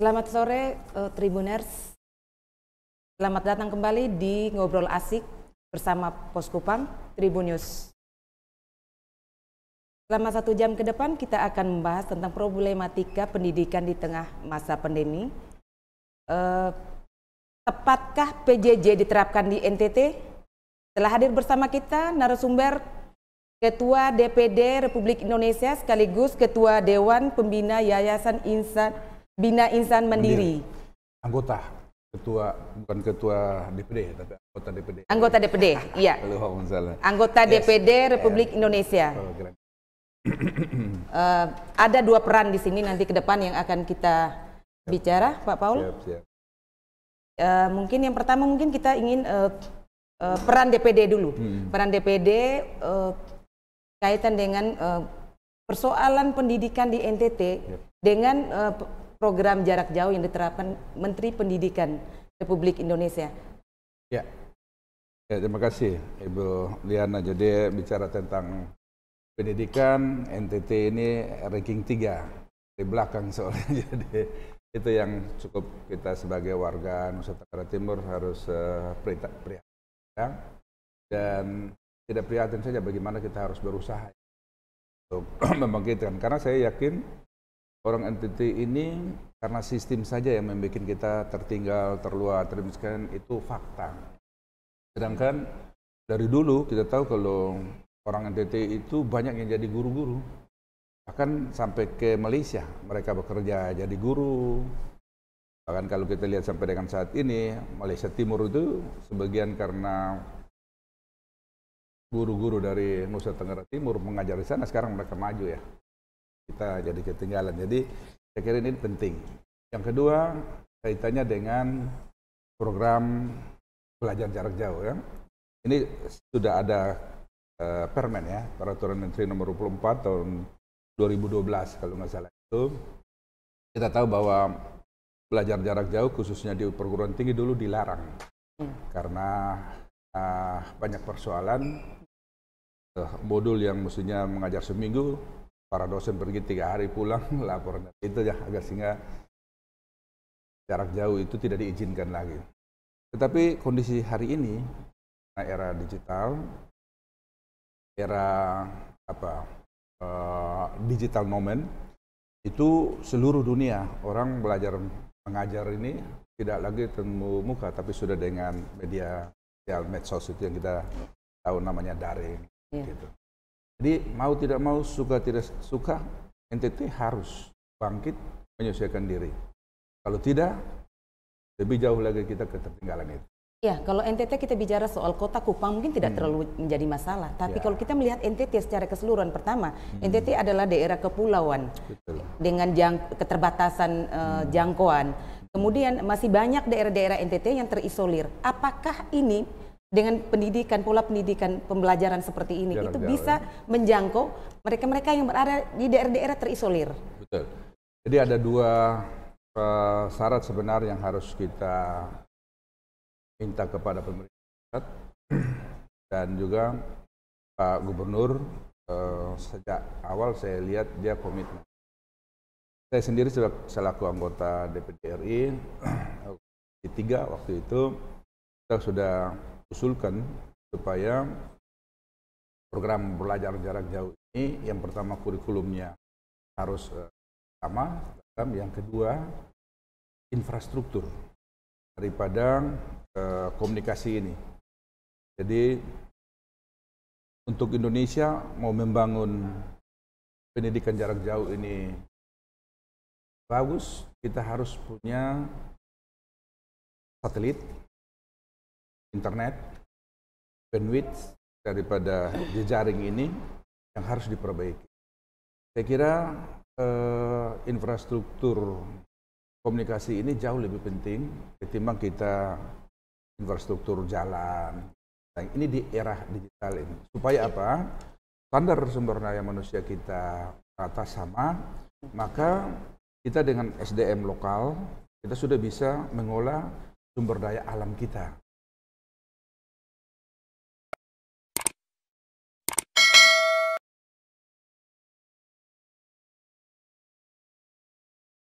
Selamat sore uh, Tribuners. Selamat datang kembali di Ngobrol Asik bersama Poskupang Tribun News. Selama satu jam ke depan kita akan membahas tentang problematika pendidikan di tengah masa pandemi. Uh, tepatkah PJJ diterapkan di NTT? Telah hadir bersama kita narasumber Ketua DPD Republik Indonesia sekaligus Ketua Dewan Pembina Yayasan Insan Bina Insan Mandiri. Mandiri. Anggota ketua bukan ketua DPD tapi anggota DPD. Anggota DPD, iya. Kalau salah. Anggota yes. DPD ya, ya. Republik oh, Indonesia. Oh, uh, ada dua peran di sini nanti ke depan yang akan kita siap. bicara, Pak Paul. Siap, siap. Uh, mungkin yang pertama mungkin kita ingin uh, uh, peran DPD dulu. Hmm. Peran DPD uh, kaitan dengan uh, persoalan pendidikan di NTT yep. dengan uh, program jarak jauh yang diterapkan Menteri Pendidikan Republik Indonesia. Ya, ya terima kasih Ibu Liana. Jadi bicara tentang pendidikan NTT ini ranking 3 di belakang soalnya. Jadi itu yang cukup kita sebagai warga Nusa Tenggara Timur harus uh, eh, prihatin dan tidak prihatin saja bagaimana kita harus berusaha untuk membangkitkan karena saya yakin orang NTT ini karena sistem saja yang membuat kita tertinggal, terluar, termiskin itu fakta. Sedangkan dari dulu kita tahu kalau orang NTT itu banyak yang jadi guru-guru. Bahkan sampai ke Malaysia mereka bekerja jadi guru. Bahkan kalau kita lihat sampai dengan saat ini Malaysia Timur itu sebagian karena guru-guru dari Nusa Tenggara Timur mengajar di sana sekarang mereka maju ya kita jadi ketinggalan. Jadi saya kira ini penting. Yang kedua kaitannya dengan program belajar jarak jauh ya. Ini sudah ada uh, permen ya, peraturan menteri nomor 24 tahun 2012 kalau nggak salah itu. Kita tahu bahwa belajar jarak jauh khususnya di perguruan tinggi dulu dilarang hmm. karena uh, banyak persoalan uh, modul yang mestinya mengajar seminggu para dosen pergi tiga hari pulang lapor itu ya agak sehingga jarak jauh itu tidak diizinkan lagi. Tetapi kondisi hari ini nah, era digital, era apa uh, digital moment itu seluruh dunia orang belajar mengajar ini tidak lagi temu muka tapi sudah dengan media sosial medsos itu yang kita tahu namanya daring yeah. gitu. Jadi mau tidak mau, suka tidak suka, NTT harus bangkit menyesuaikan diri. Kalau tidak, lebih jauh lagi kita ketertinggalan itu. Ya, kalau NTT kita bicara soal kota Kupang mungkin tidak hmm. terlalu menjadi masalah. Tapi ya. kalau kita melihat NTT secara keseluruhan, pertama hmm. NTT adalah daerah kepulauan Betul. dengan jang, keterbatasan uh, hmm. jangkauan. Kemudian masih banyak daerah-daerah NTT yang terisolir. Apakah ini dengan pendidikan pola pendidikan pembelajaran seperti ini itu jalan. bisa menjangkau mereka-mereka yang berada di daerah-daerah terisolir. Betul. Jadi ada dua uh, syarat sebenarnya yang harus kita minta kepada pemerintah dan juga Pak Gubernur uh, sejak awal saya lihat dia komitmen. Saya sendiri selaku anggota DPD RI di tiga waktu itu kita sudah usulkan supaya program belajar jarak jauh ini yang pertama kurikulumnya harus eh, sama, yang kedua infrastruktur daripada eh, komunikasi ini. Jadi untuk Indonesia mau membangun pendidikan jarak jauh ini bagus, kita harus punya satelit, internet, bandwidth daripada jejaring ini yang harus diperbaiki. Saya kira eh, infrastruktur komunikasi ini jauh lebih penting ketimbang kita infrastruktur jalan. Nah, ini di era digital ini. Supaya iya. apa? Standar sumber daya manusia kita rata sama, maka kita dengan SDM lokal kita sudah bisa mengolah sumber daya alam kita.